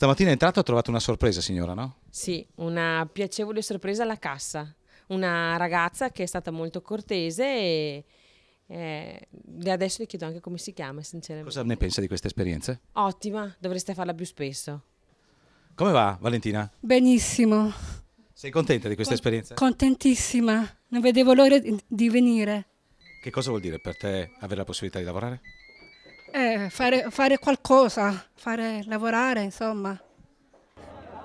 Stamattina è entrato e ha trovato una sorpresa, signora, no? Sì, una piacevole sorpresa alla cassa. Una ragazza che è stata molto cortese e eh, adesso le chiedo anche come si chiama, sinceramente. Cosa ne pensa di queste esperienze? Ottima, dovreste farla più spesso. Come va, Valentina? Benissimo. Sei contenta di questa Con esperienza? Contentissima, non vedevo l'ora di venire. Che cosa vuol dire per te avere la possibilità di lavorare? Eh, fare, fare qualcosa, fare lavorare, insomma.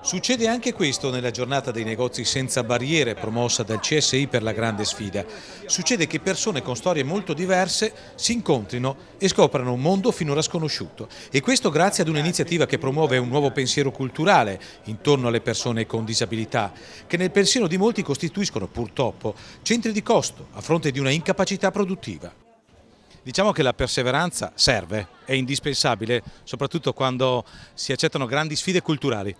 Succede anche questo nella giornata dei negozi senza barriere promossa dal CSI per la grande sfida. Succede che persone con storie molto diverse si incontrino e scoprano un mondo finora sconosciuto. E questo grazie ad un'iniziativa che promuove un nuovo pensiero culturale intorno alle persone con disabilità, che nel pensiero di molti costituiscono purtroppo centri di costo a fronte di una incapacità produttiva. Diciamo che la perseveranza serve, è indispensabile, soprattutto quando si accettano grandi sfide culturali.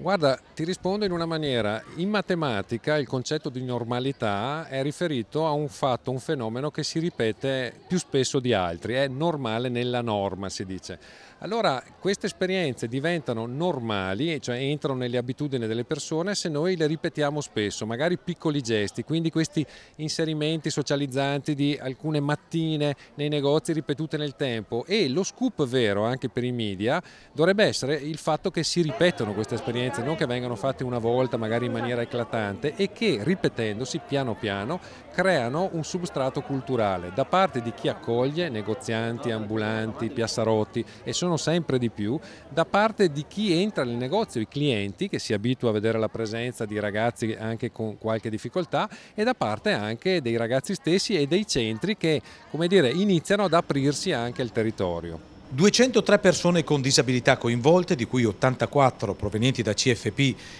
Guarda, ti rispondo in una maniera. In matematica il concetto di normalità è riferito a un fatto, un fenomeno che si ripete più spesso di altri, è normale nella norma, si dice. Allora, queste esperienze diventano normali, cioè entrano nelle abitudini delle persone se noi le ripetiamo spesso, magari piccoli gesti, quindi questi inserimenti socializzanti di alcune mattine nei negozi ripetute nel tempo e lo scoop vero anche per i media dovrebbe essere il fatto che si ripetono queste esperienze esperienze non che vengano fatte una volta magari in maniera eclatante e che ripetendosi piano piano creano un substrato culturale da parte di chi accoglie negozianti, ambulanti, piassarotti e sono sempre di più, da parte di chi entra nel negozio, i clienti che si abitua a vedere la presenza di ragazzi anche con qualche difficoltà e da parte anche dei ragazzi stessi e dei centri che come dire, iniziano ad aprirsi anche il territorio. 203 persone con disabilità coinvolte, di cui 84 provenienti da CFP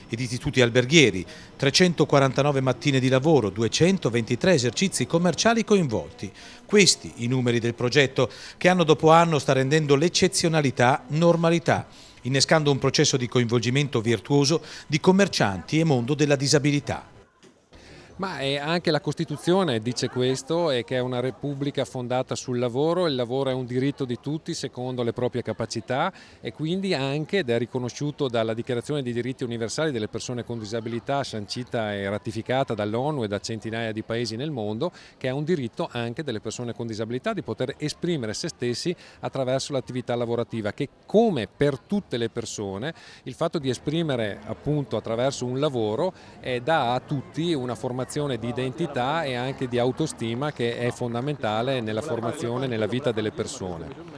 ed istituti alberghieri, 349 mattine di lavoro, 223 esercizi commerciali coinvolti. Questi i numeri del progetto che anno dopo anno sta rendendo l'eccezionalità normalità, innescando un processo di coinvolgimento virtuoso di commercianti e mondo della disabilità. Ma eh, anche la Costituzione dice questo e che è una repubblica fondata sul lavoro, il lavoro è un diritto di tutti secondo le proprie capacità e quindi anche, ed è riconosciuto dalla Dichiarazione dei diritti universali delle persone con disabilità sancita e ratificata dall'ONU e da centinaia di paesi nel mondo, che è un diritto anche delle persone con disabilità di poter esprimere se stessi attraverso l'attività lavorativa che come per tutte le persone il fatto di esprimere appunto attraverso un lavoro eh, dà a tutti una formazione formazione di identità e anche di autostima che è fondamentale nella formazione e nella vita delle persone.